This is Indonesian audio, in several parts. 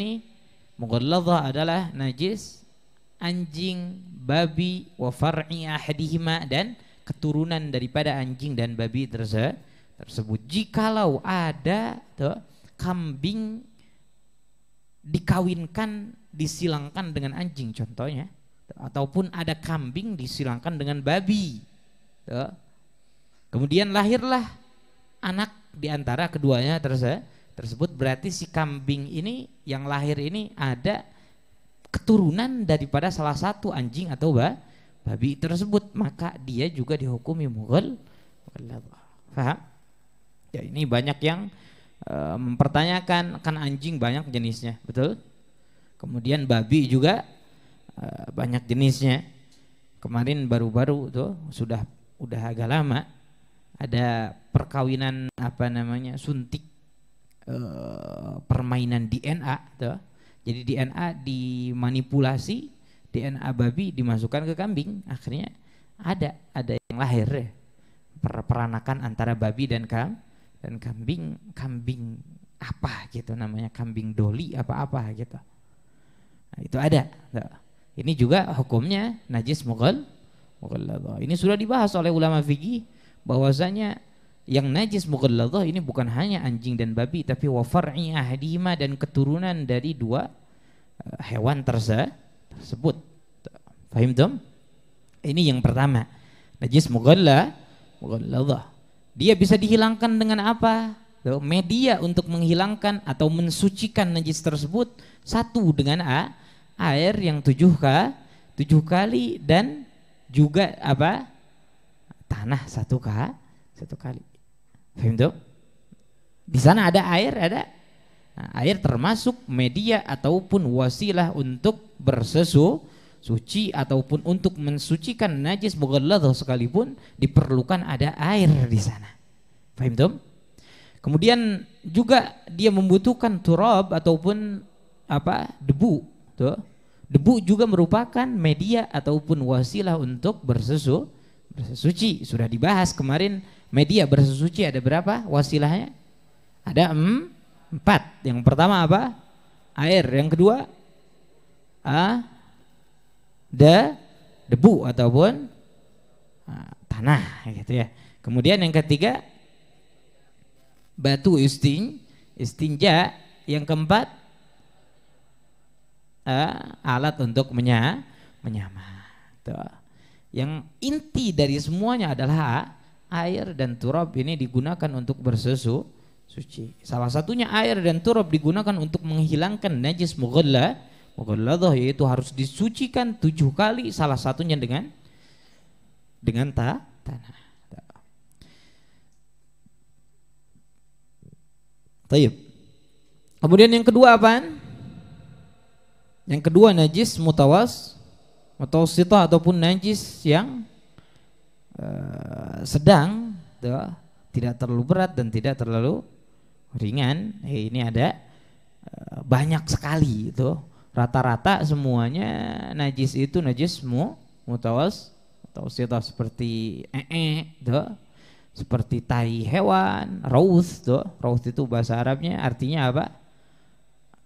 ini mughalladha adalah najis anjing, babi, wa far'i ahadihima dan keturunan daripada anjing dan babi terse tersebut. Jikalau ada tuh, kambing dikawinkan disilangkan dengan anjing contohnya ataupun ada kambing disilangkan dengan babi. Tuh. Kemudian lahirlah anak diantara keduanya tersebut tersebut berarti si kambing ini yang lahir ini ada keturunan daripada salah satu anjing atau ba, babi tersebut maka dia juga dihukumi mughal faham ya ini banyak yang e, mempertanyakan kan anjing banyak jenisnya betul kemudian babi juga e, banyak jenisnya kemarin baru-baru tuh sudah udah agak lama ada perkawinan apa namanya suntik Eh, permainan DNA tuh. Gitu. Jadi DNA dimanipulasi, DNA babi dimasukkan ke kambing, akhirnya ada ada yang lahir ya. Per peranakan antara babi dan kam dan kambing, kambing apa gitu namanya kambing doli apa-apa gitu. Nah, itu ada. Tuh. Gitu. Ini juga hukumnya najis mughal Ini sudah dibahas oleh ulama fikih bahwasanya yang najis mughalladhah ini bukan hanya anjing dan babi tapi wa far'i ahdima dan keturunan dari dua eh, hewan terse tersebut. Fahim dong? Ini yang pertama. Najis mughalla mughalladhah. Dia bisa dihilangkan dengan apa? Media untuk menghilangkan atau mensucikan najis tersebut satu dengan a air yang tujuh k tujuh kali dan juga apa tanah satu k satu kali Fahim tuh? Di sana ada air, ada nah, air termasuk media ataupun wasilah untuk bersesu suci ataupun untuk mensucikan najis bughalladh sekalipun diperlukan ada air di sana. Fahim tuh? Kemudian juga dia membutuhkan turab ataupun apa debu tuh. Debu juga merupakan media ataupun wasilah untuk bersesu bersesuci sudah dibahas kemarin media bersuci ada berapa wasilahnya? Ada em, empat. Yang pertama apa? Air. Yang kedua ah, de, debu ataupun ah, tanah gitu ya. Kemudian yang ketiga batu istin, istinja. Yang keempat ah, alat untuk menya, menyama. Tuh. Yang inti dari semuanya adalah air dan turab ini digunakan untuk bersusu suci. Salah satunya air dan turab digunakan untuk menghilangkan najis mughalla, mughalladah yaitu harus disucikan tujuh kali salah satunya dengan dengan ta, tanah. Taib. Kemudian yang kedua apa? Yang kedua najis mutawas mutawasitah ataupun najis yang Eh, sedang, tuh, tidak terlalu berat dan tidak terlalu ringan. Eh, ini ada uh, banyak sekali itu. Rata-rata semuanya najis itu najis mu mutawas mutawasitah seperti ee -e, tuh seperti tai hewan, raus tuh. Raus itu bahasa Arabnya artinya apa?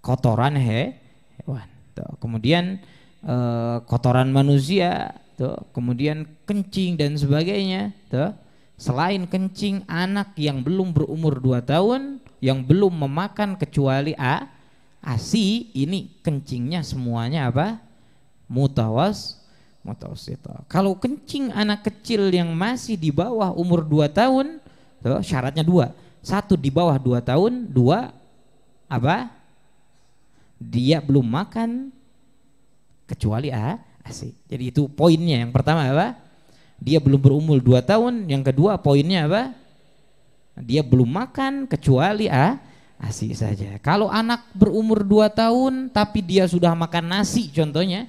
kotoran he, hewan. Tuh. Kemudian uh, kotoran manusia tuh, kemudian kencing dan sebagainya, tuh. Selain kencing anak yang belum berumur 2 tahun yang belum memakan kecuali a ASI ini kencingnya semuanya apa? mutawas mutawasita. Kalau kencing anak kecil yang masih di bawah umur 2 tahun, tuh, syaratnya dua. Satu di bawah 2 tahun, dua apa? Dia belum makan kecuali a Asik. Jadi itu poinnya. Yang pertama apa? Dia belum berumur dua tahun. Yang kedua poinnya apa? Dia belum makan kecuali ah, ASI saja. Kalau anak berumur dua tahun tapi dia sudah makan nasi contohnya,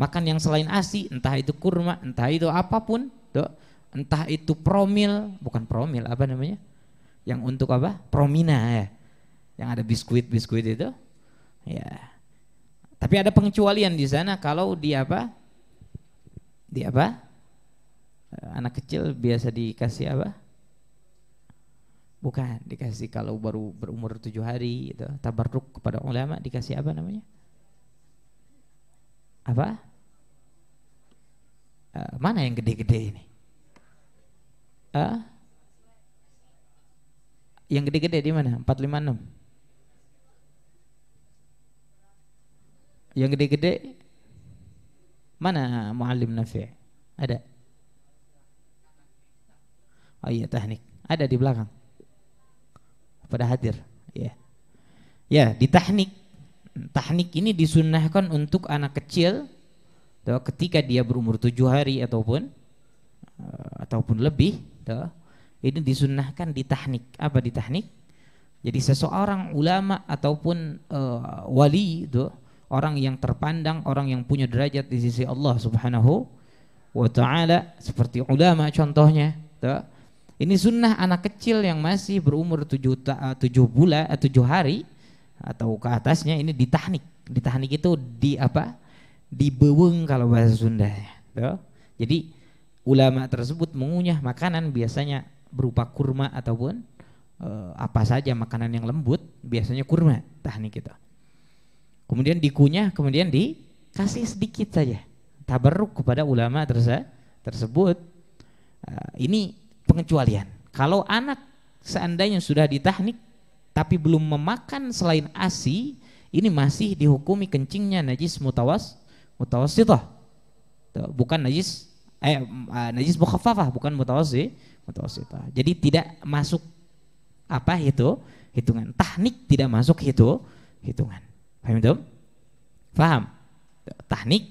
makan yang selain ASI, entah itu kurma, entah itu apapun, tuh, entah itu promil, bukan promil apa namanya? Yang untuk apa? Promina ya. Yang ada biskuit-biskuit itu. Ya. Tapi ada pengecualian di sana kalau dia apa? di apa? Eh, anak kecil biasa dikasih apa? Bukan, dikasih kalau baru berumur tujuh hari itu tabarruk kepada ulama dikasih apa namanya? Apa? Uh, mana yang gede-gede ini? Uh, yang gede-gede di mana? empat 456. Yang gede-gede Mana muallim Nafi'? Ada? Oh iya tahnik. Ada di belakang. Pada hadir. Ya. Yeah. Ya, di tahnik. Tahnik ini disunnahkan untuk anak kecil toh, ketika dia berumur tujuh hari ataupun uh, ataupun lebih toh, ini disunnahkan di tahnik. Apa di tahnik? Jadi seseorang ulama ataupun uh, wali itu orang yang terpandang, orang yang punya derajat di sisi Allah Subhanahu wa taala seperti ulama contohnya. Tuh. Ini sunnah anak kecil yang masih berumur 7 tujuh eh, bulan atau eh, tujuh hari atau ke atasnya ini ditahnik. Ditahnik itu di apa? di Dibeweng kalau bahasa Sunda. Tuh. Jadi ulama tersebut mengunyah makanan biasanya berupa kurma ataupun eh, apa saja makanan yang lembut biasanya kurma tahnik kita. Gitu kemudian dikunyah, kemudian dikasih sedikit saja tabarruk kepada ulama terse tersebut. Uh, ini pengecualian. Kalau anak seandainya sudah ditahnik tapi belum memakan selain ASI, ini masih dihukumi kencingnya najis mutawas mutawas mutawassithah. Bukan najis eh, eh najis mukhaffafah, bukan mutawas mutawas mutawassithah. Jadi tidak masuk apa itu hitungan. Tahnik tidak masuk itu hitungan. Paham itu? Paham? Tahnik.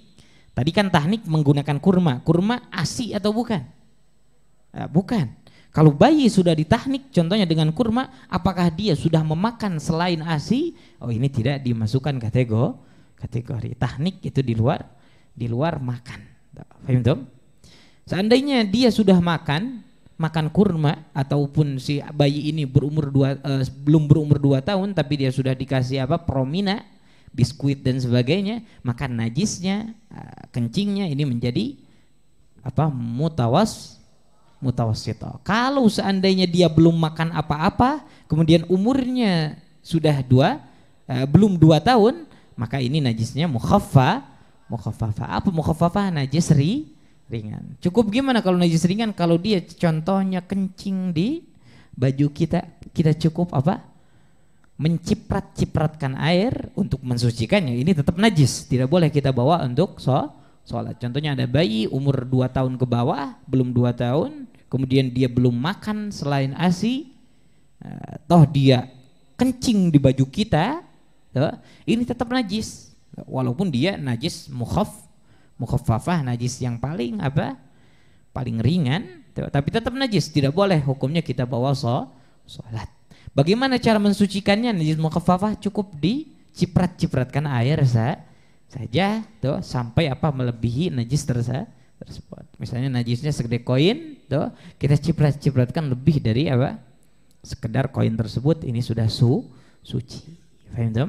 Tadi kan tahnik menggunakan kurma. Kurma asi atau bukan? Eh, bukan. Kalau bayi sudah ditahnik contohnya dengan kurma, apakah dia sudah memakan selain asi? Oh, ini tidak dimasukkan kategori kategori tahnik itu di luar di luar makan. Paham itu? Seandainya dia sudah makan makan kurma ataupun si bayi ini berumur dua, uh, belum berumur dua tahun tapi dia sudah dikasih apa promina biskuit dan sebagainya, maka najisnya, eh, kencingnya ini menjadi apa mutawas mutawas mutawasito. Kalau seandainya dia belum makan apa-apa, kemudian umurnya sudah dua, eh, belum dua tahun, maka ini najisnya mukhaffa, mukhaffafa. Apa mukhaffafa? Najis ri, ringan. Cukup gimana kalau najis ringan? Kalau dia contohnya kencing di baju kita, kita cukup apa? menciprat-cipratkan air untuk mensucikannya ini tetap najis tidak boleh kita bawa untuk sholat contohnya ada bayi umur 2 tahun ke bawah belum 2 tahun kemudian dia belum makan selain asi eh, toh dia kencing di baju kita ini tetap najis walaupun dia najis mukhaf mukhafafah najis yang paling apa paling ringan tapi tetap najis tidak boleh hukumnya kita bawa sholat Bagaimana cara mensucikannya? Najis mukafafah cukup diciprat-cipratkan air sa saja tuh sampai apa melebihi najis tersa tersebut. Misalnya najisnya segede koin tuh kita ciprat-cipratkan lebih dari apa? sekedar koin tersebut ini sudah su suci. Faham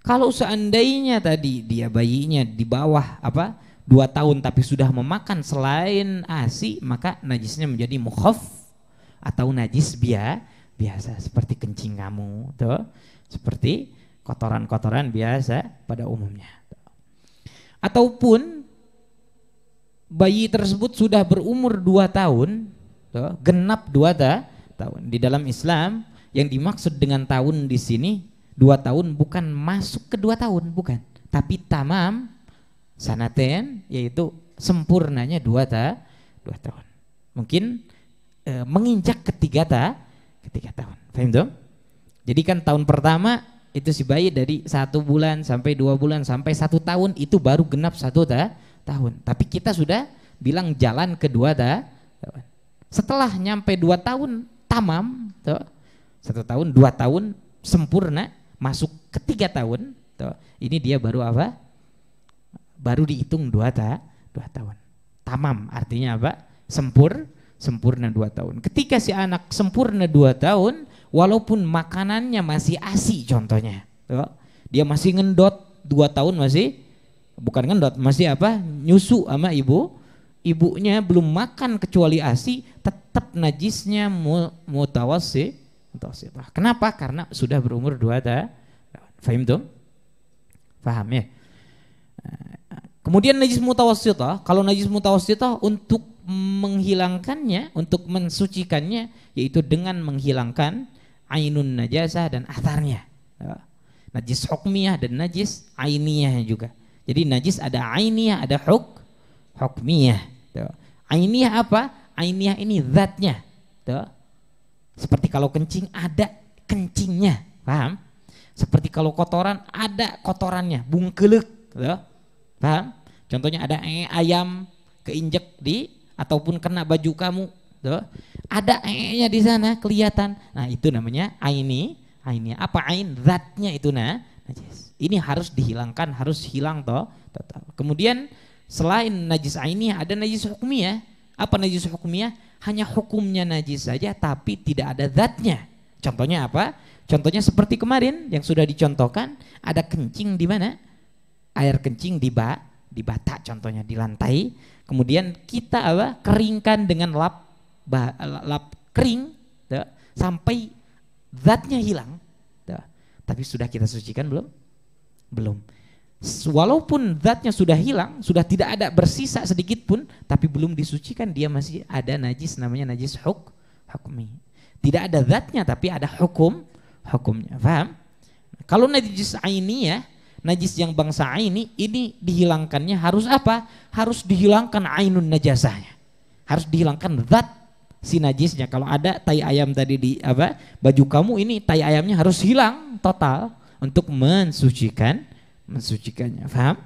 Kalau seandainya tadi dia bayinya di bawah apa? dua tahun tapi sudah memakan selain asi maka najisnya menjadi mukhaf atau najis biasa biasa seperti kencing kamu tuh seperti kotoran-kotoran biasa pada umumnya ataupun bayi tersebut sudah berumur dua tahun tuh, genap dua ta, tahun di dalam Islam yang dimaksud dengan tahun di sini dua tahun bukan masuk ke 2 tahun bukan tapi tamam sanaten yaitu sempurnanya 2 ta, dua tahun mungkin e, menginjak ketiga ta, ketiga tahun. Paham dong? Jadi kan tahun pertama itu si bayi dari satu bulan sampai dua bulan sampai satu tahun itu baru genap satu ta, tahun. Tapi kita sudah bilang jalan kedua ta, tahun. Setelah nyampe dua tahun tamam, tuh, satu tahun, dua tahun sempurna, masuk ketiga tahun, tuh, ini dia baru apa? Baru dihitung dua ta, dua tahun. Tamam artinya apa? Sempur, sempurna dua tahun. Ketika si anak sempurna dua tahun, walaupun makanannya masih asi contohnya, dia masih ngendot dua tahun masih bukan ngendot masih apa nyusu sama ibu ibunya belum makan kecuali asi tetap najisnya mutawasi, mutawasifah kenapa karena sudah berumur dua tahun fahim tuh faham ya kemudian najis mutawassitah kalau najis mutawassitah untuk menghilangkannya, untuk mensucikannya, yaitu dengan menghilangkan ainun najasa dan atarnya ya. Najis hukmiyah dan najis ainiyah juga. Jadi najis ada ainiyah, ada huk, hukmiyah. Ya. Ainiyah apa? Ainiyah ini zatnya. Ya. Seperti kalau kencing ada kencingnya, paham? Seperti kalau kotoran ada kotorannya, bungkelek, paham? Contohnya ada ayam keinjak di ataupun kena baju kamu tuh ada ainya di sana kelihatan nah itu namanya aini ainnya apa ain zatnya itu nah najis ini harus dihilangkan harus hilang toh total kemudian selain najis aini ada najis hukumnya. apa najis hukumnya? hanya hukumnya najis saja tapi tidak ada zatnya contohnya apa contohnya seperti kemarin yang sudah dicontohkan ada kencing di mana air kencing di ba di bata contohnya di lantai Kemudian kita apa? keringkan dengan lap bah, lap kering da, sampai zatnya hilang. da. Tapi sudah kita sucikan belum? Belum. Walaupun zatnya sudah hilang, sudah tidak ada bersisa sedikit pun, tapi belum disucikan dia masih ada najis namanya najis huk, hukmi. Tidak ada zatnya tapi ada hukum, hukumnya. Paham? Kalau najis ya najis yang bangsa ini ini dihilangkannya harus apa? Harus dihilangkan ainun najasahnya. Harus dihilangkan zat si najisnya. Kalau ada tai ayam tadi di apa? baju kamu ini tai ayamnya harus hilang total untuk mensucikan mensucikannya. Faham?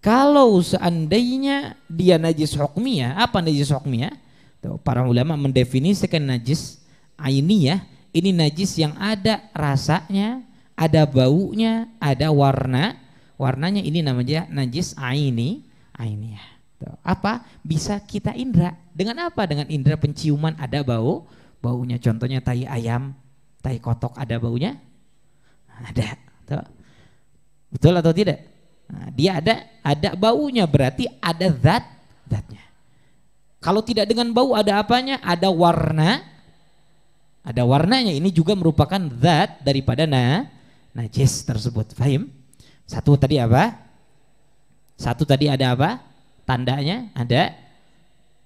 Kalau seandainya dia najis hukmiyah, apa najis hukmiyah? Tuh, para ulama mendefinisikan najis ainiyah, ini najis yang ada rasanya, ada baunya, ada warna. Warnanya ini namanya najis aini, ainiyah. Apa? Bisa kita indra. Dengan apa? Dengan indra penciuman ada bau, baunya contohnya tai ayam, tai kotok ada baunya? Ada. Tuh. Betul atau tidak? Nah, dia ada ada baunya berarti ada zat zatnya. Kalau tidak dengan bau ada apanya? Ada warna. Ada warnanya ini juga merupakan zat daripada na najis tersebut. Fahim? Satu tadi apa? Satu tadi ada apa? Tandanya ada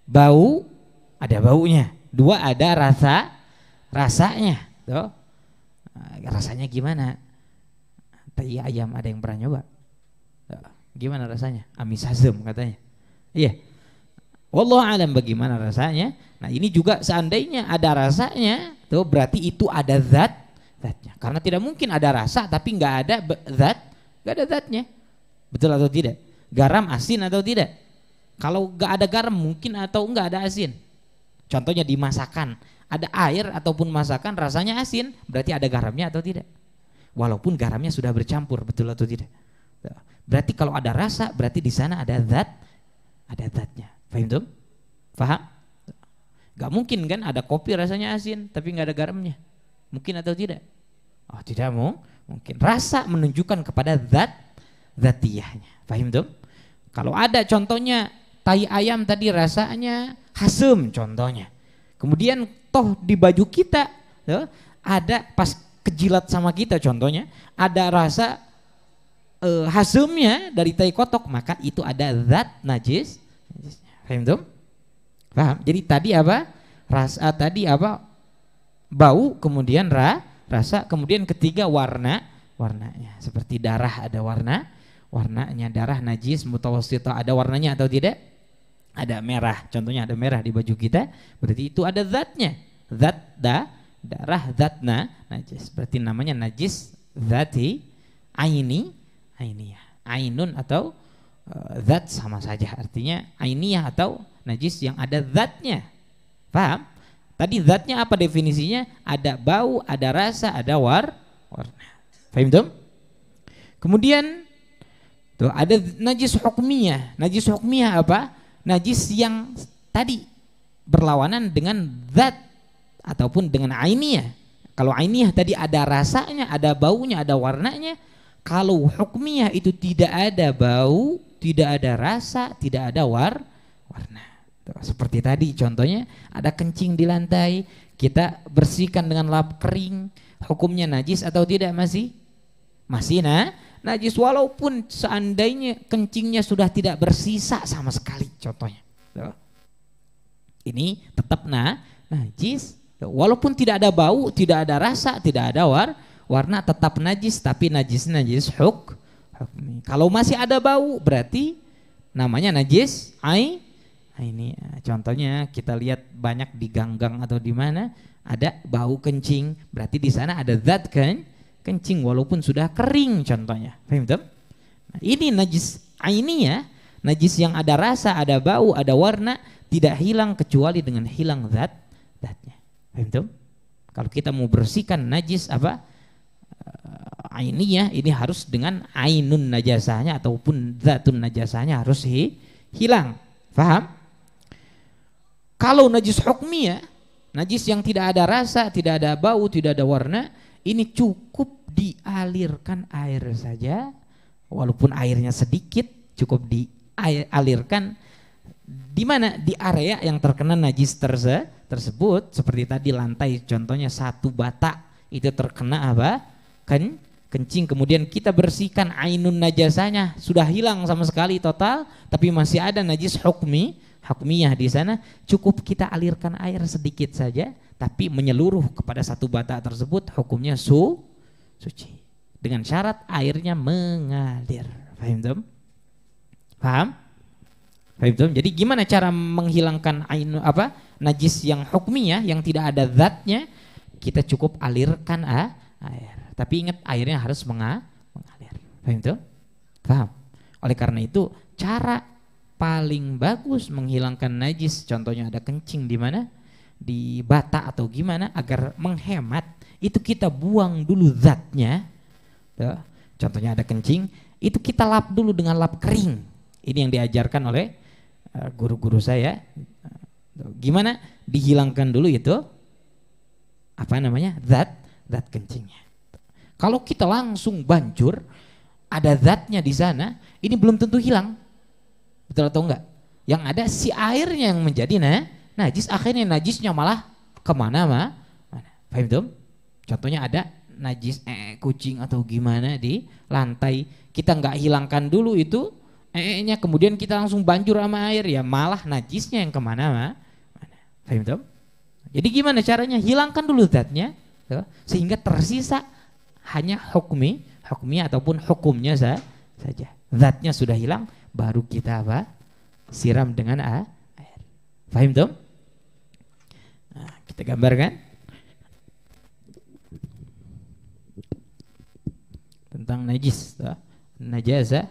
bau, ada baunya. Dua ada rasa, rasanya. Tuh. Nah, rasanya gimana? Tai ayam ada yang pernah nyoba? Gimana rasanya? Amis hazem katanya. Iya. Wallahu alam bagaimana rasanya. Nah, ini juga seandainya ada rasanya, tuh berarti itu ada zat zatnya. Karena tidak mungkin ada rasa tapi nggak ada zat, nggak ada zatnya. Betul atau tidak? Garam asin atau tidak? Kalau nggak ada garam mungkin atau nggak ada asin. Contohnya di masakan, ada air ataupun masakan rasanya asin, berarti ada garamnya atau tidak? Walaupun garamnya sudah bercampur, betul atau tidak? Berarti kalau ada rasa, berarti di sana ada zat, ada zatnya. faham tuh? Faham? Gak mungkin kan ada kopi rasanya asin, tapi nggak ada garamnya. Mungkin atau tidak? Oh, tidak mau, mungkin. Rasa menunjukkan kepada zat zatiyahnya. Paham tuh? Kalau ada contohnya tai ayam tadi rasanya hasem contohnya. Kemudian toh di baju kita tuh, ada pas kejilat sama kita contohnya ada rasa e, hasumnya dari tai kotok maka itu ada zat najis paham tuh paham jadi tadi apa rasa tadi apa bau kemudian ra rasa, kemudian ketiga warna, warnanya. Seperti darah ada warna, warnanya darah najis mutawasita ada warnanya atau tidak? Ada merah, contohnya ada merah di baju kita, berarti itu ada zatnya. Zat da darah zatna najis. Berarti namanya najis zati aini ainiyah. Ainun atau eh, zat sama saja artinya ainiyah atau najis yang ada zatnya. Paham? Tadi zatnya apa definisinya? Ada bau, ada rasa, ada war, warna. Faham dong? Kemudian tuh ada najis hukmiyah. Najis hukmiyah apa? Najis yang tadi berlawanan dengan zat ataupun dengan ainiyah. Kalau ainiyah tadi ada rasanya, ada baunya, ada warnanya. Kalau hukmiyah itu tidak ada bau, tidak ada rasa, tidak ada war, warna. Seperti tadi contohnya ada kencing di lantai, kita bersihkan dengan lap kering, hukumnya najis atau tidak masih? Masih nah, najis walaupun seandainya kencingnya sudah tidak bersisa sama sekali contohnya. Ini tetap nah, najis walaupun tidak ada bau, tidak ada rasa, tidak ada war, warna tetap najis tapi najis najis huk. Kalau masih ada bau berarti namanya najis ain Nah, ini eh, contohnya kita lihat banyak di gang-gang atau di mana ada bau kencing, berarti di sana ada zat kan kencing walaupun sudah kering contohnya. Paham Nah, ini najis ah, ini ya, najis yang ada rasa, ada bau, ada warna tidak hilang kecuali dengan hilang zat zatnya. Paham Kalau kita mau bersihkan najis apa? Eh, ah, ini ya ini harus dengan ainun najasahnya ataupun zatun najasahnya harus hi, hilang. Faham? Kalau najis ya, najis yang tidak ada rasa, tidak ada bau, tidak ada warna, ini cukup dialirkan air saja, walaupun airnya sedikit, cukup dialirkan di mana di area yang terkena najis terse tersebut seperti tadi lantai contohnya satu bata itu terkena apa Ken kencing kemudian kita bersihkan ainun najasanya sudah hilang sama sekali total tapi masih ada najis hukmi hakmiyah di sana cukup kita alirkan air sedikit saja tapi menyeluruh kepada satu bata tersebut hukumnya su suci dengan syarat airnya mengalir paham dong paham paham jadi gimana cara menghilangkan ain apa najis yang hukmiyah yang tidak ada zatnya kita cukup alirkan ah, air tapi ingat airnya harus mengalir paham dong paham oleh karena itu cara paling bagus menghilangkan najis contohnya ada kencing di mana di bata atau gimana agar menghemat itu kita buang dulu zatnya Tuh. contohnya ada kencing itu kita lap dulu dengan lap kering ini yang diajarkan oleh eh, guru-guru saya gimana dihilangkan dulu itu apa namanya zat zat kencingnya kalau kita langsung bancur ada zatnya di sana ini belum tentu hilang Betul atau enggak? Yang ada si airnya yang menjadi nah, najis, akhirnya najisnya malah kemana ma? Mana? Paham dong? Contohnya ada najis ee eh, kucing atau gimana di lantai kita nggak hilangkan dulu itu ee-nya kemudian kita langsung banjur sama air ya malah najisnya yang kemana ma? mana paham dong? Jadi gimana caranya hilangkan dulu zatnya gitu. sehingga tersisa hanya hukmi, hukmi ataupun hukumnya saja. Zatnya sudah hilang, baru kita apa? Siram dengan air. Fahim dong? Nah, kita gambarkan tentang najis, najasa.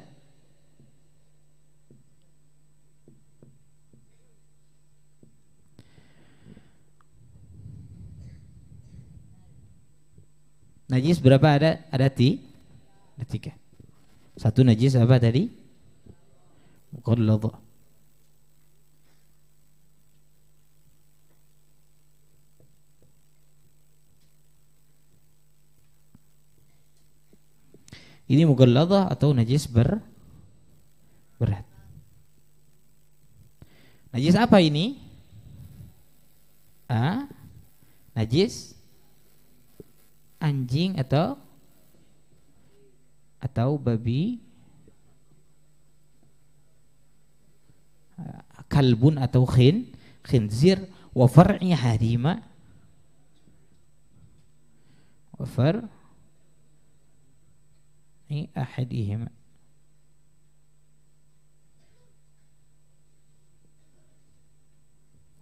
Najis berapa ada? Ada tiga. Satu najis apa tadi? مقلظة Ini mughalladah atau najis ber berat. Najis apa ini? ah Najis anjing atau atau babi kalbun atau khin khinzir wa far'i hadima wa ni ahadihima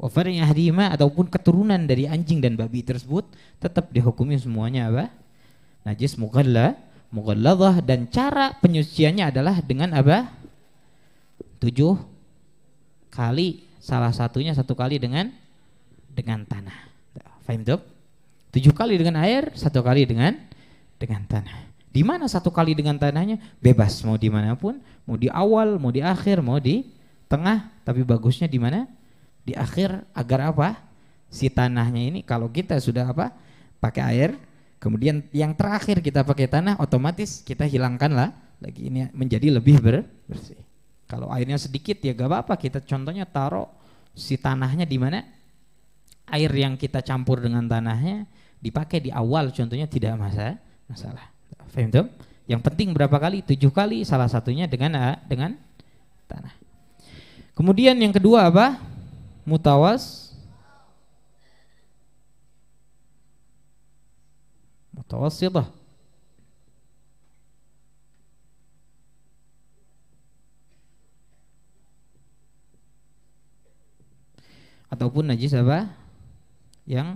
wa far'i hadima ataupun keturunan dari anjing dan babi tersebut tetap dihukumi semuanya apa? najis mughalla mughalladhah dan cara penyuciannya adalah dengan apa? tujuh kali salah satunya satu kali dengan dengan tanah. Fahim tuh? Tujuh kali dengan air, satu kali dengan dengan tanah. Di mana satu kali dengan tanahnya bebas mau dimanapun, mau di awal, mau di akhir, mau di tengah. Tapi bagusnya di mana? Di akhir agar apa? Si tanahnya ini kalau kita sudah apa? Pakai air, kemudian yang terakhir kita pakai tanah, otomatis kita hilangkanlah lagi ini menjadi lebih bersih. Kalau airnya sedikit ya gak apa-apa kita contohnya taruh si tanahnya di mana air yang kita campur dengan tanahnya dipakai di awal contohnya tidak masalah masalah. faham tuh? Yang penting berapa kali? Tujuh kali salah satunya dengan eh, dengan tanah. Kemudian yang kedua apa? Mutawas mutawasithah ataupun najis apa yang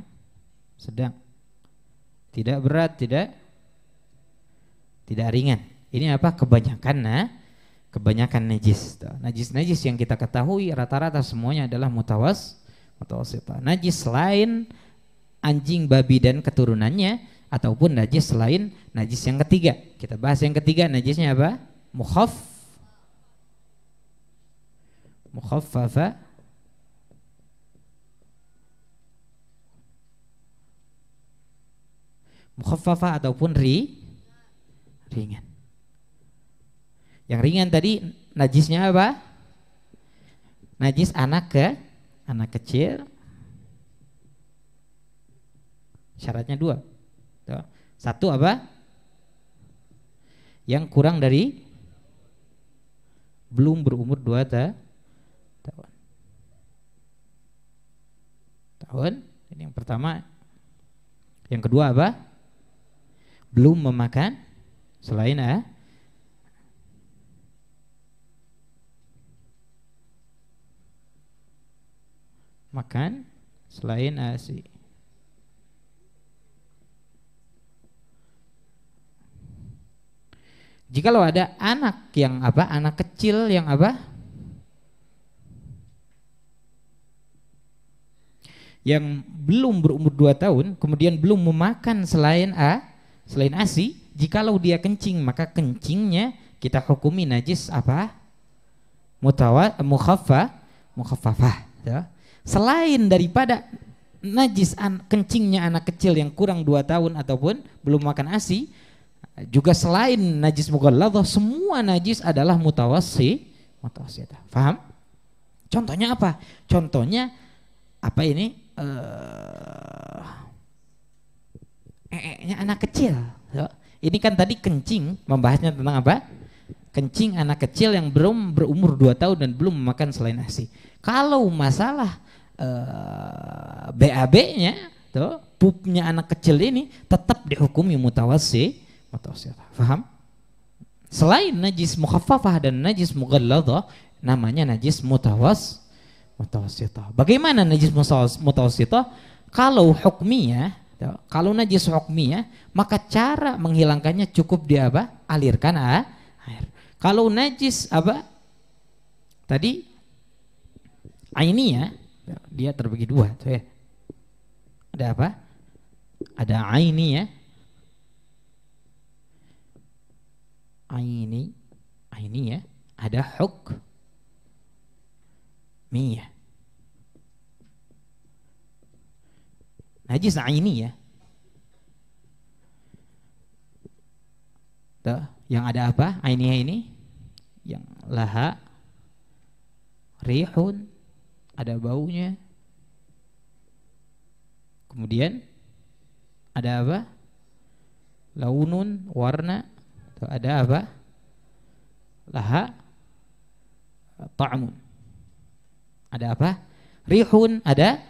sedang tidak berat tidak tidak ringan ini apa kebanyakan nah kebanyakan najis najis najis yang kita ketahui rata-rata semuanya adalah mutawas mutawasita najis lain anjing babi dan keturunannya ataupun najis selain najis yang ketiga kita bahas yang ketiga najisnya apa mukhaf mukhaffafa mukhaffafah ataupun ri ringan. Yang ringan tadi najisnya apa? Najis anak ke anak kecil. Syaratnya dua. Satu apa? Yang kurang dari belum berumur dua ta tahun. Tahun. Ini yang pertama. Yang kedua apa? belum memakan selain ah makan selain ASI. Ah, lo ada anak yang apa? Anak kecil yang apa? Yang belum berumur 2 tahun, kemudian belum memakan selain A, ah, selain ASI, jikalau dia kencing maka kencingnya kita hukumi najis apa? Mutawa mukhaffa mukhaffafah ya. Selain daripada najis an, kencingnya anak kecil yang kurang dua tahun ataupun belum makan ASI, juga selain najis mughalladhah, semua najis adalah mutawassi, mutawassidah. Ya, faham? Contohnya apa? Contohnya apa ini? Eh, anak kecil. Ini kan tadi kencing, membahasnya tentang apa? Kencing anak kecil yang belum berumur 2 tahun dan belum makan selain nasi. Kalau masalah uh, eh, BAB-nya, tuh, pupnya anak kecil ini tetap dihukumi mutawasih mutawassi. Faham? Selain najis mukhaffafah dan najis mughalladhah, namanya najis mutawas mutawasitah. Bagaimana najis mutawasitah? Kalau hukmiyah Gitu. Kalau najis hukmi ya, maka cara menghilangkannya cukup di apa? Alirkan ah, air. Kalau najis apa? Tadi ini ya, dia terbagi dua tuh ya. Ada apa? Ada aini ya. Aini, aini ya. Ada huk. Miyah najis ini ya Tuh, yang ada apa aininya ini yang laha rihun ada baunya kemudian ada apa launun warna Tuh, ada apa laha ta'mun ada apa rihun ada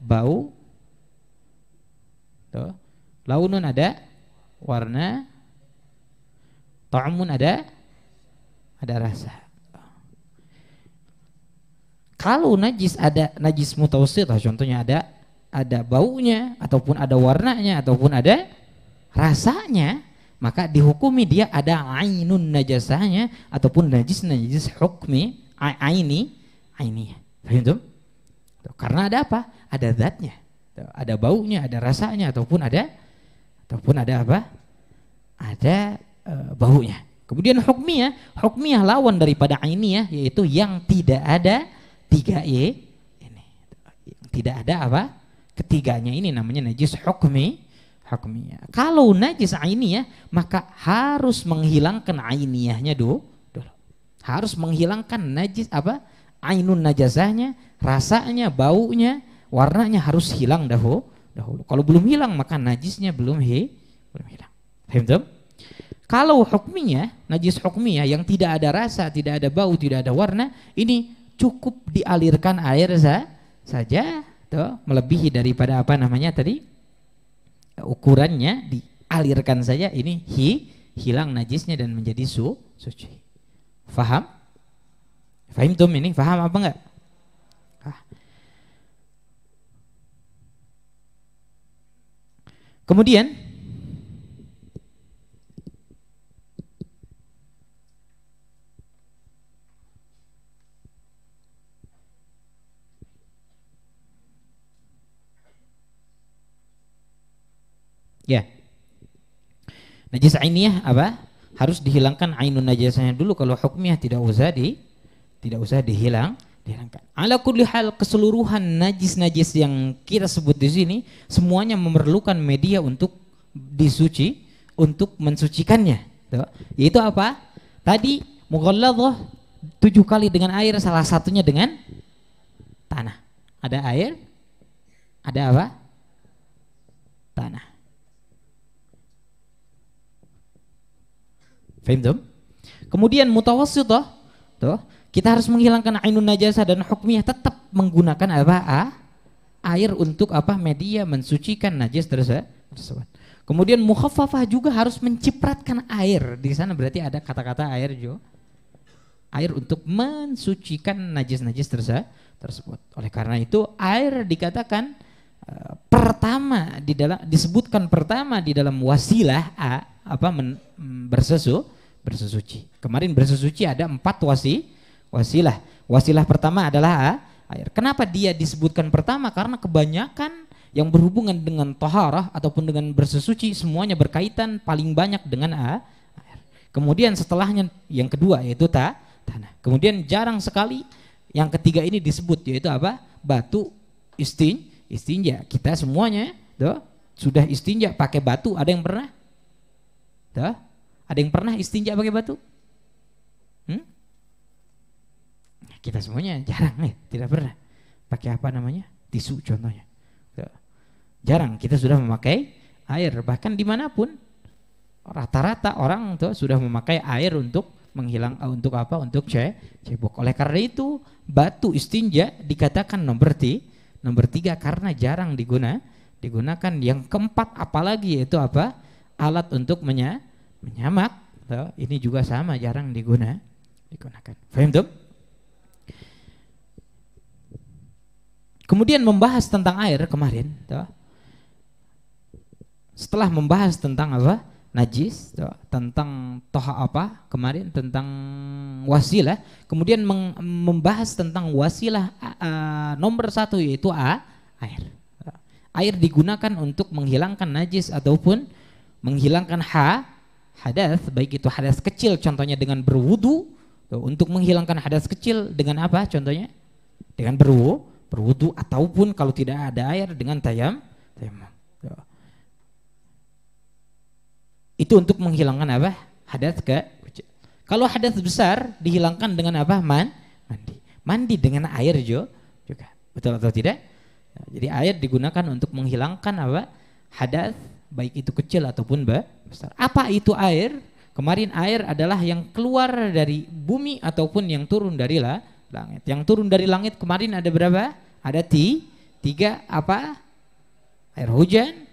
bau Tuh. Gitu. Launun ada warna, ta'amun ada ada rasa. Kalau najis ada najis mutawassit contohnya ada ada baunya ataupun ada warnanya ataupun ada rasanya maka dihukumi dia ada ainun najasanya ataupun najis najis hukmi aini aini. Fahim Karena ada apa? Ada zatnya. Gitu. Ada baunya, ada rasanya ataupun ada ataupun ada apa? Ada e, baunya. Kemudian hukmiyah, hukmiyah lawan daripada ainiyah yaitu yang tidak ada tiga y ini. tidak ada apa? Ketiganya ini namanya najis hukmi hukmiyah. Kalau najis ainiyah maka harus menghilangkan ainiyahnya dulu. Harus menghilangkan najis apa? Ainun najazahnya, rasanya, baunya, warnanya harus hilang dahulu. dahulu. Kalau belum hilang maka najisnya belum he, belum hilang. Paham Kalau hukminya, najis hukminya yang tidak ada rasa, tidak ada bau, tidak ada warna, ini cukup dialirkan air sa saja tuh melebihi daripada apa namanya tadi ukurannya dialirkan saja ini hi hilang najisnya dan menjadi su suci. Faham? Fahim ini? Faham apa enggak? Kemudian Ya. Najis ainiyah apa? Harus dihilangkan ainun najasahnya dulu kalau hukumnya tidak usah di tidak usah dihilang Dihilangkan. Ala kulli hal keseluruhan najis-najis yang kita sebut di sini semuanya memerlukan media untuk disuci, untuk mensucikannya. Yaitu apa? Tadi mughalladhah tujuh kali dengan air salah satunya dengan tanah. Ada air, ada apa? Tanah. Fahim Kemudian mutawassithah, tuh, kita harus menghilangkan ainun najasa dan hukmiyah tetap menggunakan apa? A, air untuk apa? Media mensucikan najis tersebut. Kemudian mukhaffafah juga harus mencipratkan air. Di sana berarti ada kata-kata air Jo. Air untuk mensucikan najis-najis tersebut. Oleh karena itu air dikatakan eh, pertama di dalam disebutkan pertama di dalam wasilah A, apa men, bersesu bersesuci. Kemarin bersesuci ada empat wasi wasilah. Wasilah pertama adalah ah, air. Kenapa dia disebutkan pertama? Karena kebanyakan yang berhubungan dengan toharah ataupun dengan bersesuci semuanya berkaitan paling banyak dengan ah, air. Kemudian setelahnya yang kedua yaitu ta, tanah. Kemudian jarang sekali yang ketiga ini disebut yaitu apa? Batu istin, istinja. Kita semuanya tuh, sudah istinja pakai batu. Ada yang pernah? Tuh, ada yang pernah istinja pakai batu? kita semuanya jarang nih, tidak pernah pakai apa namanya tisu contohnya. Jarang kita sudah memakai air bahkan dimanapun rata-rata orang tuh sudah memakai air untuk menghilang eh, untuk apa untuk cek cebok. Oleh karena itu batu istinja dikatakan nomor tiga Nomor tiga karena jarang diguna, digunakan. Yang keempat apalagi yaitu apa? Alat untuk menya, menyamak. Ini juga sama jarang diguna, digunakan. Faham tuh? Kemudian membahas tentang air kemarin, tuh. Setelah membahas tentang apa? Najis, tuh. tentang toha apa? Kemarin tentang wasilah. Kemudian membahas tentang wasilah uh, nomor satu yaitu a air. Air digunakan untuk menghilangkan najis ataupun menghilangkan ha hadas baik itu hadas kecil contohnya dengan berwudu untuk menghilangkan hadas kecil dengan apa contohnya dengan berwudu berwudu ataupun kalau tidak ada air dengan tayam tayamum. Ya. Itu untuk menghilangkan apa? Hadas ke Kalau hadas besar dihilangkan dengan apa? Man, mandi. Mandi dengan air jo juga. Betul atau tidak? Ya, jadi air digunakan untuk menghilangkan apa? Hadas baik itu kecil ataupun besar. Apa itu air? Kemarin air adalah yang keluar dari bumi ataupun yang turun dari langit. Yang turun dari langit kemarin ada berapa? Ada ti, tiga apa? Air hujan,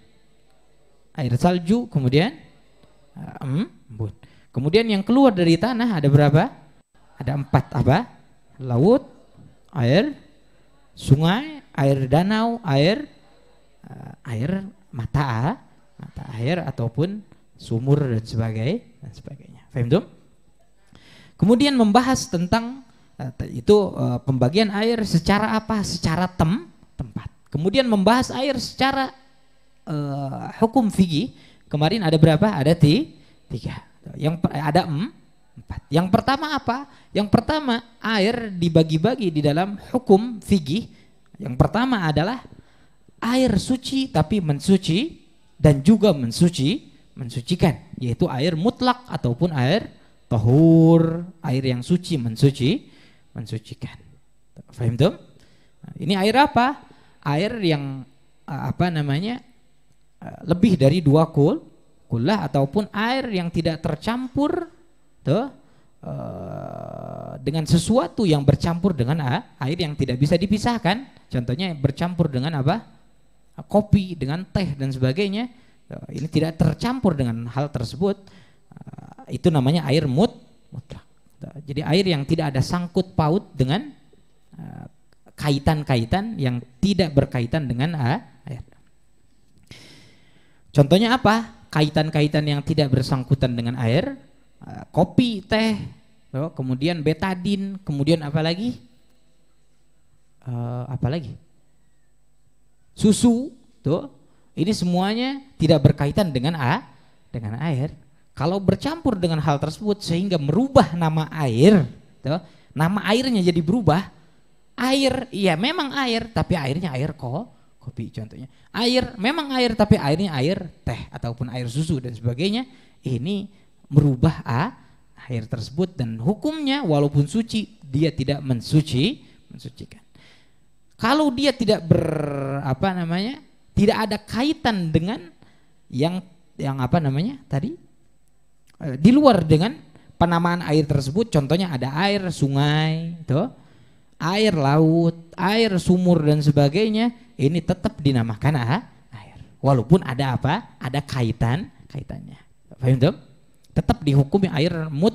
air salju, kemudian embun. Eh, hmm, kemudian yang keluar dari tanah ada berapa? Ada empat apa? Laut, air, sungai, air danau, air eh, air mata, mata air ataupun sumur dan sebagainya dan sebagainya. Kemudian membahas tentang Eh, itu eh, pembagian air secara apa? Secara tem tempat. Kemudian membahas air secara uh, hukum fikih. Kemarin ada berapa? Ada ti tiga. Yang ada em empat. Yang pertama apa? Yang pertama air dibagi-bagi di dalam hukum fikih. Yang pertama adalah air suci tapi mensuci dan juga mensuci mensucikan yaitu air mutlak ataupun air tahur air yang suci mensuci mensucikan. faham tuh? Nah, ini air apa? Air yang eh, apa namanya eh, lebih dari dua kul, kulah ataupun air yang tidak tercampur tuh eh, dengan sesuatu yang bercampur dengan air yang tidak bisa dipisahkan. Contohnya bercampur dengan apa? Kopi dengan teh dan sebagainya. Ini tidak tercampur dengan hal tersebut. Itu namanya air mut mutlak. Gitu. Jadi air yang tidak ada sangkut paut dengan eh, kaitan-kaitan yang tidak berkaitan dengan eh, air. Contohnya apa? Kaitan-kaitan yang tidak bersangkutan dengan air, eh, kopi, teh, oh, kemudian betadin, kemudian apa lagi? Uh, apa lagi? Susu, tuh. Ini semuanya tidak berkaitan dengan a, dengan air. Kalau bercampur dengan hal tersebut sehingga merubah nama air, tuh, nama airnya jadi berubah, air iya memang air tapi airnya air kok kopi contohnya air memang air tapi airnya air teh ataupun air susu dan sebagainya ini merubah a air tersebut dan hukumnya walaupun suci dia tidak mensuci mensucikan kalau dia tidak ber apa namanya tidak ada kaitan dengan yang yang apa namanya tadi Eh, di luar dengan penamaan air tersebut contohnya ada air sungai itu air laut air sumur dan sebagainya ini tetap dinamakan ah, air walaupun ada apa ada kaitan kaitannya paham tuh tetap dihukumi air mut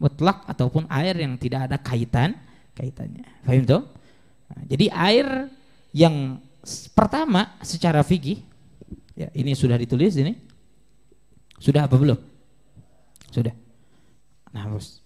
mutlak ataupun air yang tidak ada kaitan kaitannya paham tuh nah, jadi air yang pertama secara fikih ya ini sudah ditulis ini sudah apa belum sudah. Nah, bos.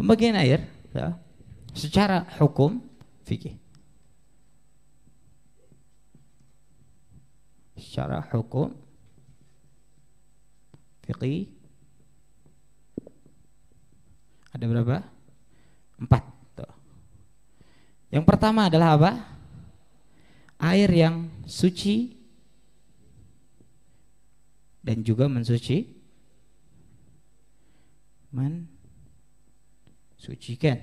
Pembagian air ya, secara hukum fikih. Secara hukum fikih ada berapa? Empat. Tuh. Yang pertama adalah apa? Air yang suci dan juga mensuci men sucikan.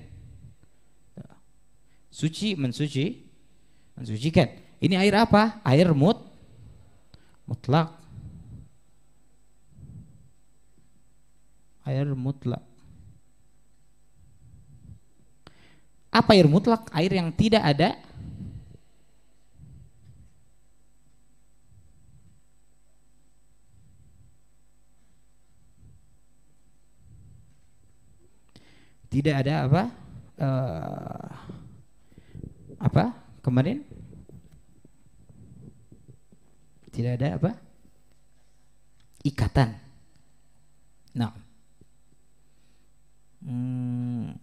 Suci mensuci mensucikan. Ini air apa? Air mut mutlak. Air mutlak. Apa air mutlak? Air yang tidak ada tidak ada apa uh, apa kemarin tidak ada apa ikatan nah hmm.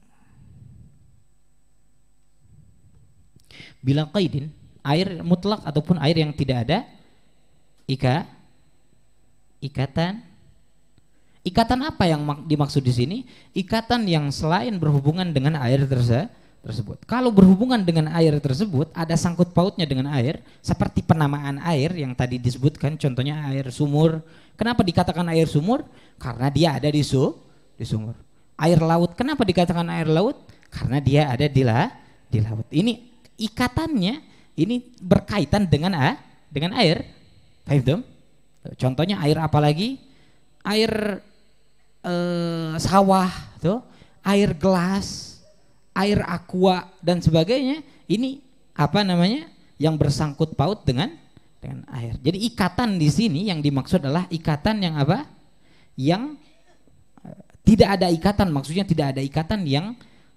bilang kaidin air mutlak ataupun air yang tidak ada ika ikatan Ikatan apa yang dimaksud di sini? Ikatan yang selain berhubungan dengan air terse tersebut. Kalau berhubungan dengan air tersebut, ada sangkut pautnya dengan air, seperti penamaan air yang tadi disebutkan, contohnya air sumur. Kenapa dikatakan air sumur? Karena dia ada di su, di sumur. Air laut, kenapa dikatakan air laut? Karena dia ada di la, di laut. Ini ikatannya ini berkaitan dengan a, dengan air. Contohnya air apa lagi? Air eh, sawah, tuh, air gelas, air aqua dan sebagainya. Ini apa namanya? yang bersangkut paut dengan dengan air. Jadi ikatan di sini yang dimaksud adalah ikatan yang apa? yang eh, tidak ada ikatan, maksudnya tidak ada ikatan yang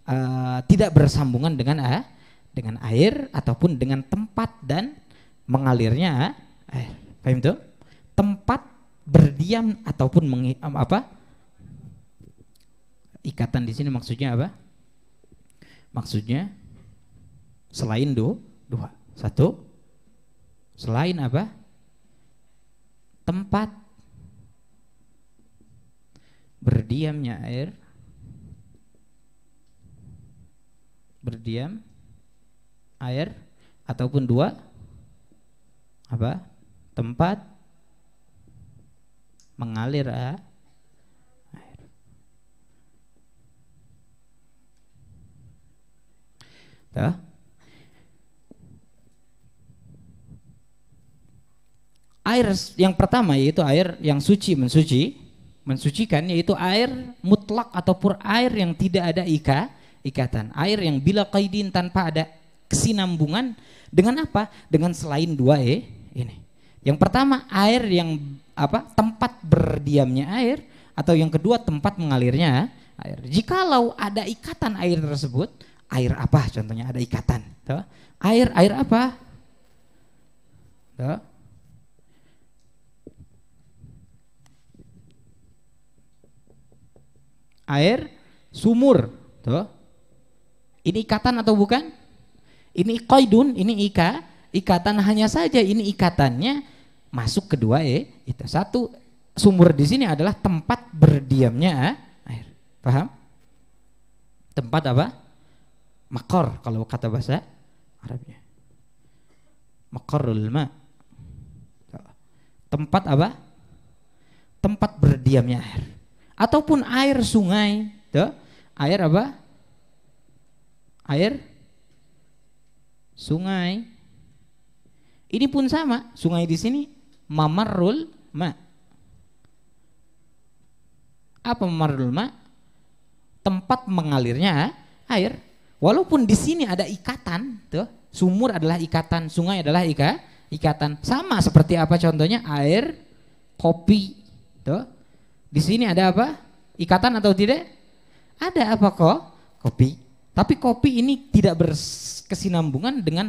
uh, tidak bersambungan dengan uh, dengan air ataupun dengan tempat dan mengalirnya air. Paham tuh? Tempat berdiam ataupun meng, apa Ikatan di sini maksudnya apa? Maksudnya selain do, dua. Satu, selain apa? Tempat berdiamnya air berdiam air ataupun dua apa tempat mengalir ah. Air yang pertama yaitu air yang suci mensuci, mensucikan yaitu air mutlak ataupun air yang tidak ada ika, ikatan. Air yang bila kaidin tanpa ada kesinambungan dengan apa? Dengan selain dua e ini. Yang pertama air yang apa? tempat berdiamnya air atau yang kedua tempat mengalirnya air. Jikalau ada ikatan air tersebut, air apa contohnya ada ikatan tuh. air air apa tuh. air sumur tuh ini ikatan atau bukan ini koidun ini ika ikatan hanya saja ini ikatannya masuk kedua e. itu satu sumur di sini adalah tempat berdiamnya eh, air paham tempat apa makor kalau kata bahasa Arabnya makorul ma tempat apa tempat berdiamnya air ataupun air sungai tuh air apa air sungai ini pun sama sungai di sini mamarul ma apa mamarul ma tempat mengalirnya air Walaupun di sini ada ikatan, tuh, sumur adalah ikatan, sungai adalah ika, ikatan. Sama seperti apa contohnya air, kopi, tuh. Di sini ada apa? Ikatan atau tidak? Ada apa kok? Kopi. Tapi kopi ini tidak berkesinambungan dengan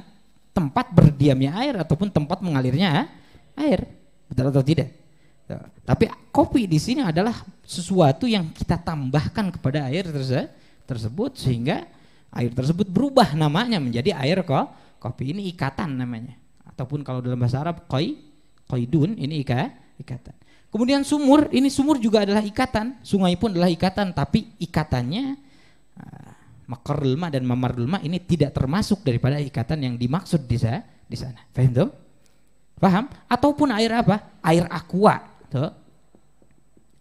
tempat berdiamnya air ataupun tempat mengalirnya air. Betul atau tidak? Tuh. Tapi kopi di sini adalah sesuatu yang kita tambahkan kepada air tersebut sehingga air tersebut berubah namanya menjadi air ko, kopi ini ikatan namanya ataupun kalau dalam bahasa Arab koi koi dun ini ika ikatan kemudian sumur ini sumur juga adalah ikatan sungai pun adalah ikatan tapi ikatannya eh, makarulma dan mamardul ini tidak termasuk daripada ikatan yang dimaksud di sana di sana paham tuh paham ataupun air apa air aqua tuh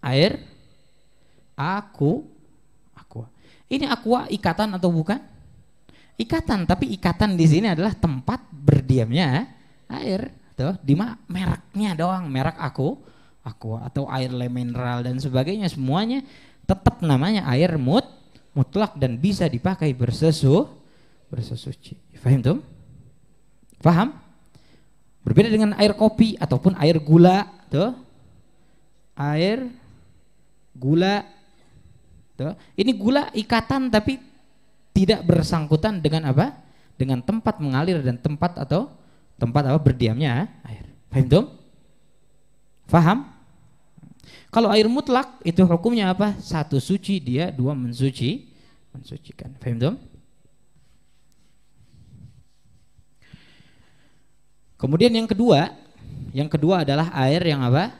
air aku ini aqua ikatan atau bukan? Ikatan, tapi ikatan di sini adalah tempat berdiamnya eh? air. Tuh, di mereknya doang, merek aku, aqua atau air mineral dan sebagainya semuanya tetap namanya air mut mutlak dan bisa dipakai bersesu bersesuci. Fahim tuh? Faham? Berbeda dengan air kopi ataupun air gula tuh. Air gula Tuh. Gitu. Ini gula ikatan tapi tidak bersangkutan dengan apa? Dengan tempat mengalir dan tempat atau tempat apa berdiamnya eh, air. Fahim dong? Faham? Kalau air mutlak itu hukumnya apa? Satu suci dia, dua mensuci, mensucikan. Fahim dong? Kemudian yang kedua, yang kedua adalah air yang apa?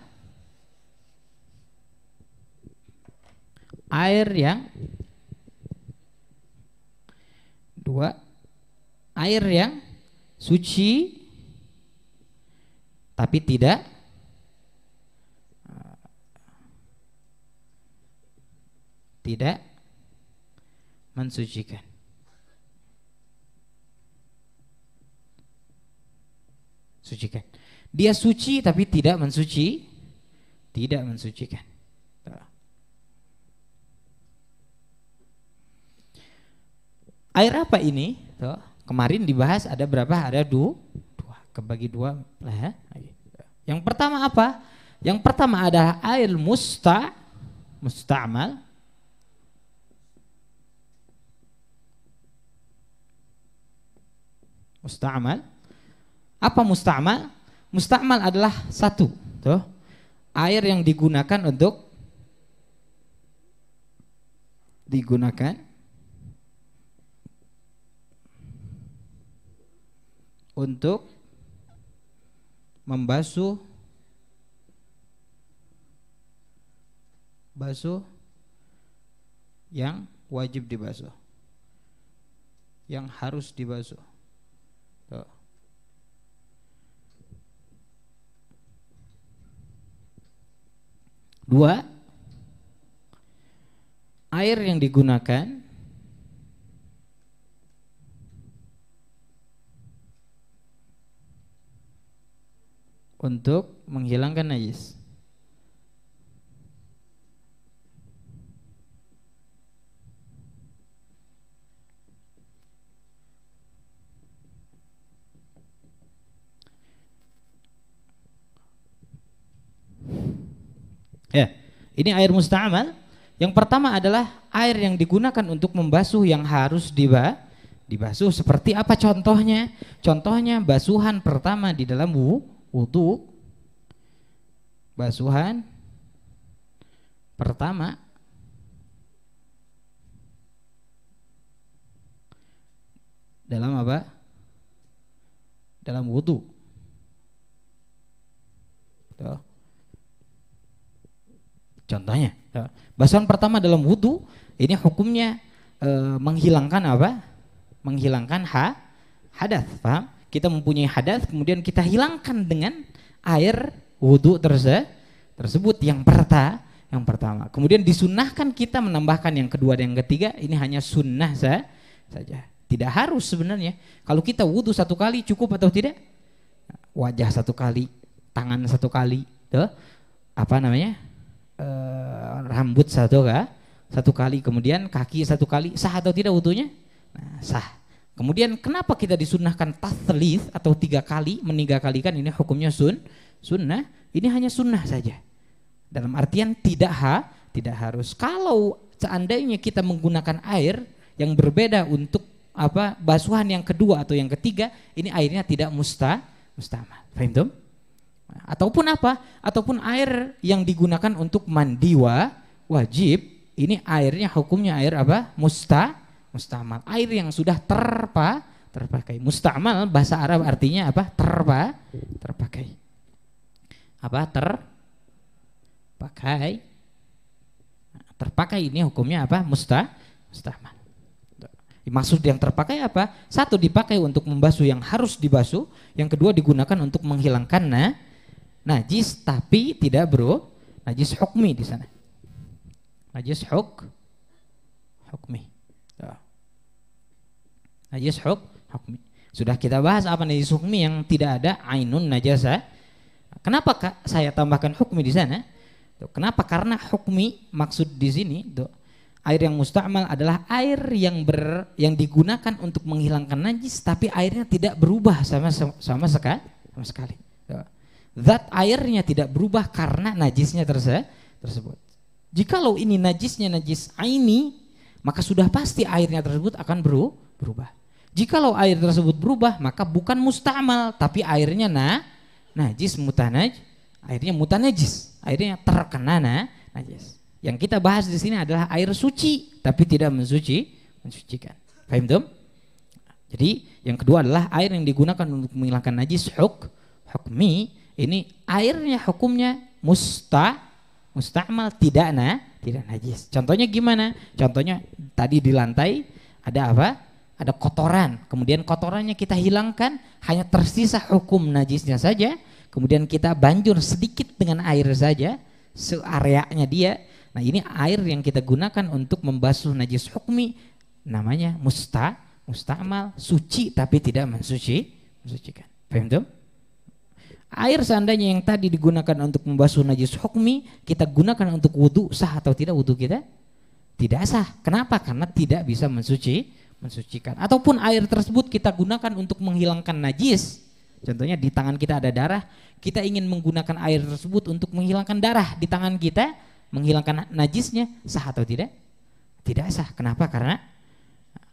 air yang dua air yang suci tapi tidak eh, tidak mensucikan sucikan dia suci tapi tidak mensuci tidak mensucikan Air apa ini? Tuh. Kemarin dibahas ada berapa? Ada dua, dua, kebagi dua lah ya. Yang pertama apa? Yang pertama ada air musta, musta' mustamal. Mustamal. Apa mustamal? Mustamal adalah satu, tuh. Air yang digunakan untuk digunakan untuk membasuh basuh yang wajib dibasuh yang harus dibasuh dua air yang digunakan untuk menghilangkan najis. Ya, ini air musta'mal. Yang pertama adalah air yang digunakan untuk membasuh yang harus diba dibasuh seperti apa contohnya? Contohnya basuhan pertama di dalam wudu wudhu basuhan pertama dalam apa? Dalam wudhu. Contohnya, basuhan pertama dalam wudhu ini hukumnya e, menghilangkan apa? Menghilangkan ha hadas, paham? kita mempunyai hadas kemudian kita hilangkan dengan air wudhu terse tersebut yang perta yang pertama kemudian disunahkan kita menambahkan yang kedua dan yang ketiga ini hanya sunnah sa saja tidak harus sebenarnya kalau kita wudhu satu kali cukup atau tidak wajah satu kali tangan satu kali tuh apa namanya e, rambut satu kah satu kali kemudian kaki satu kali sah atau tidak wudhunya nah, sah Kemudian kenapa kita disunahkan tathlith atau tiga kali meninggalkan ini hukumnya sun sunnah ini hanya sunnah saja dalam artian tidak ha tidak harus kalau seandainya kita menggunakan air yang berbeda untuk apa basuhan yang kedua atau yang ketiga ini airnya tidak musta mustama paham tuh ataupun apa ataupun air yang digunakan untuk mandiwa wajib ini airnya hukumnya air apa musta mustamal air yang sudah terpa terpakai mustamal bahasa Arab artinya apa terpa terpakai apa terpakai nah, terpakai ini hukumnya apa musta mustamal Maksud yang terpakai apa? Satu dipakai untuk membasuh yang harus dibasuh, yang kedua digunakan untuk menghilangkan na najis tapi tidak bro, najis hukmi di sana. Najis huk hukmi najis huk, hukmi. Sudah kita bahas apa najis hukmi yang tidak ada ainun najasa. Kenapa kak, saya tambahkan hukmi di sana? kenapa? Karena hukmi maksud di sini tuh, air yang musta'mal adalah air yang ber yang digunakan untuk menghilangkan najis tapi airnya tidak berubah sama sama sekali sama sekali. Zat airnya tidak berubah karena najisnya terse tersebut. Jikalau ini najisnya najis aini, maka sudah pasti airnya tersebut akan beru berubah. Jikalau air tersebut berubah, maka bukan mustamal, tapi airnya na, najis mutanaj, airnya mutanajis, airnya terkena na najis. Yang kita bahas di sini adalah air suci, tapi tidak mensuci, mensucikan. Fahim dong? Jadi yang kedua adalah air yang digunakan untuk menghilangkan najis huk, hukmi, ini airnya hukumnya musta, mustamal tidak na, tidak najis. Contohnya gimana? Contohnya tadi di lantai ada apa? ada kotoran. Kemudian kotorannya kita hilangkan, hanya tersisa hukum najisnya saja. Kemudian kita banjur sedikit dengan air saja, seareanya dia. Nah ini air yang kita gunakan untuk membasuh najis hukmi, namanya musta, mustamal, suci tapi tidak mensuci, mensucikan. Paham itu? Air seandainya yang tadi digunakan untuk membasuh najis hukmi, kita gunakan untuk wudhu, sah atau tidak wudhu kita? Tidak sah. Kenapa? Karena tidak bisa mensuci, mensucikan. Ataupun air tersebut kita gunakan untuk menghilangkan najis. Contohnya di tangan kita ada darah, kita ingin menggunakan air tersebut untuk menghilangkan darah di tangan kita, menghilangkan najisnya, sah atau tidak? Tidak sah. Kenapa? Karena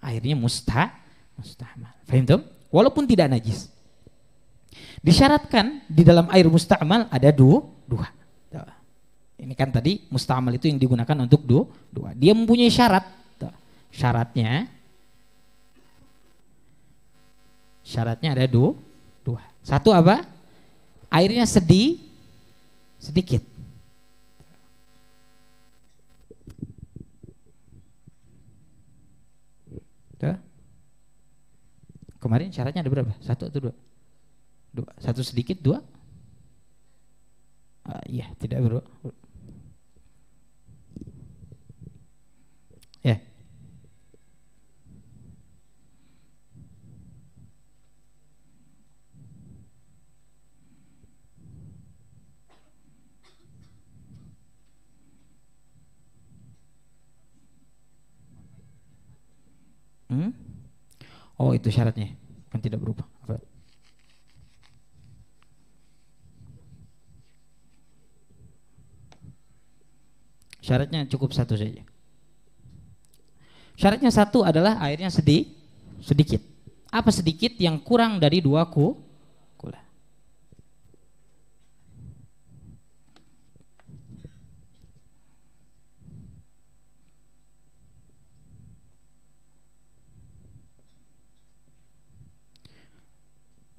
airnya musta, mustahmal. tuh Walaupun tidak najis. Disyaratkan di dalam air mustahmal ada dua, dua. Ini kan tadi mustahmal itu yang digunakan untuk dua, dua. Dia mempunyai syarat. Syaratnya Syaratnya ada dua. dua. Satu apa? Airnya sedih, sedikit. Tuh. Kemarin syaratnya ada berapa? Satu atau dua? dua. Satu sedikit, dua? Uh, iya, tidak berapa. Hmm? Oh itu syaratnya kan tidak berubah. Syaratnya cukup satu saja. Syaratnya satu adalah airnya sedih, sedikit. Apa sedikit yang kurang dari dua ku,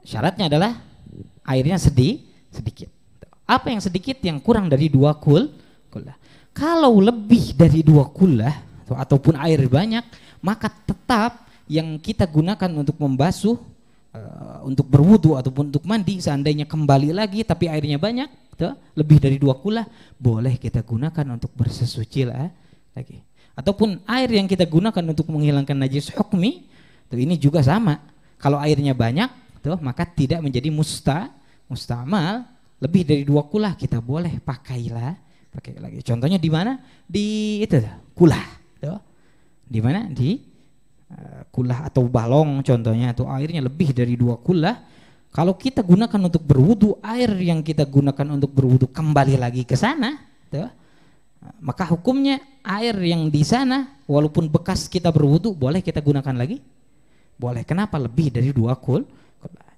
Syaratnya adalah airnya sedih sedikit. Apa yang sedikit yang kurang dari dua kul Kalau lebih dari dua kulah ataupun air banyak, maka tetap yang kita gunakan untuk membasuh eh, untuk berwudu ataupun untuk mandi seandainya kembali lagi tapi airnya banyak tuh, lebih dari dua kulah boleh kita gunakan untuk bersesuci lah eh, lagi ataupun air yang kita gunakan untuk menghilangkan najis hukmi tuh ini juga sama kalau airnya banyak Gitu, maka tidak menjadi musta mustamal lebih dari dua kulah kita boleh pakailah pakai lagi contohnya di mana di itu kula, kulah gitu. di mana di kula eh, kulah atau balong contohnya atau airnya lebih dari dua kulah kalau kita gunakan untuk berwudu air yang kita gunakan untuk berwudu kembali lagi ke sana tuh gitu. eh, maka hukumnya air yang di sana walaupun bekas kita berwudu boleh kita gunakan lagi boleh kenapa lebih dari dua kul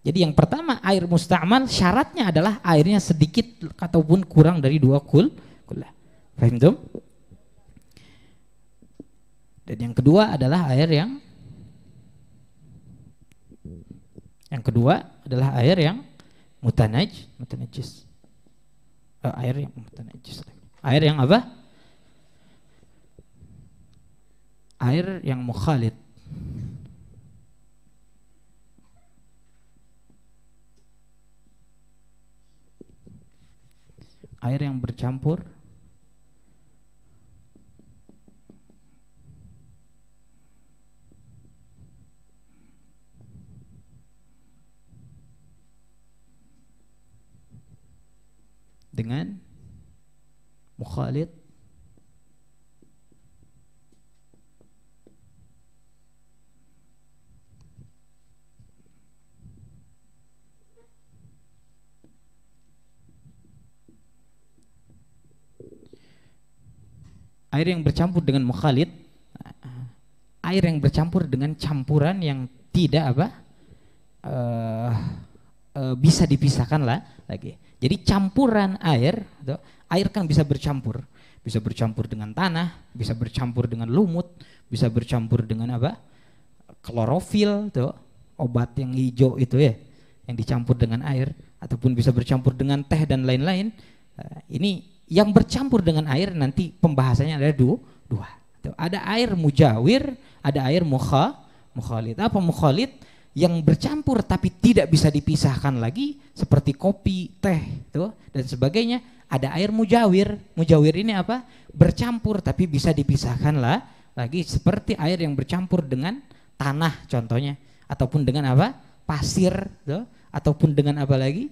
jadi yang pertama air musta'mal syaratnya adalah airnya sedikit ataupun kurang dari dua kul kulah. Fahim dong? Dan yang kedua adalah air yang yang kedua adalah air yang mutanaj, mutanajis. Uh, eh, air yang mutanajis. Air yang apa? Air yang mukhalid. air yang bercampur dengan mukhalid air yang bercampur dengan mukhalid air yang bercampur dengan campuran yang tidak apa uh, uh, bisa dipisahkan lah lagi jadi campuran air tuh, gitu, air kan bisa bercampur bisa bercampur dengan tanah bisa bercampur dengan lumut bisa bercampur dengan apa klorofil tuh gitu, obat yang hijau itu ya yang dicampur dengan air ataupun bisa bercampur dengan teh dan lain-lain uh, ini yang bercampur dengan air nanti pembahasannya ada dua, dua. Ada air mujawir, ada air mukha, mukhalid. Apa mukhalid? Yang bercampur tapi tidak bisa dipisahkan lagi seperti kopi, teh, tuh dan sebagainya. Ada air mujawir. Mujawir ini apa? Bercampur tapi bisa dipisahkan lah lagi seperti air yang bercampur dengan tanah contohnya ataupun dengan apa? pasir tuh ataupun dengan apa lagi?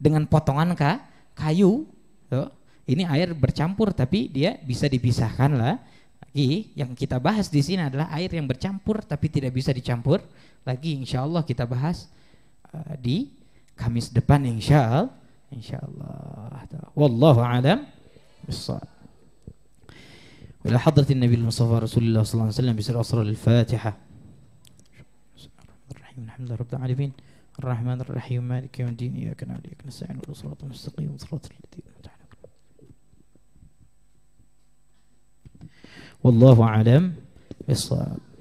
dengan potongan kah? kayu Tuh. Gitu. Ini air bercampur tapi dia bisa dipisahkan lah. Lagi yang kita bahas di sini adalah air yang bercampur tapi tidak bisa dicampur. Lagi insya Allah kita bahas uh, di Kamis depan insya Allah. Insya Allah. Wallahu alam. Bissawab. إلى حضرة النبي المصطفى رسول الله صلى الله عليه وسلم بسر أسرى الفاتحة الرحيم الحمد لله رب العالمين الرحمن الرحيم مالك يوم الدين إياك نعبد وإياك نستعين صراط المستقيم صراط الذين أنعمت والله أعلم بالصواب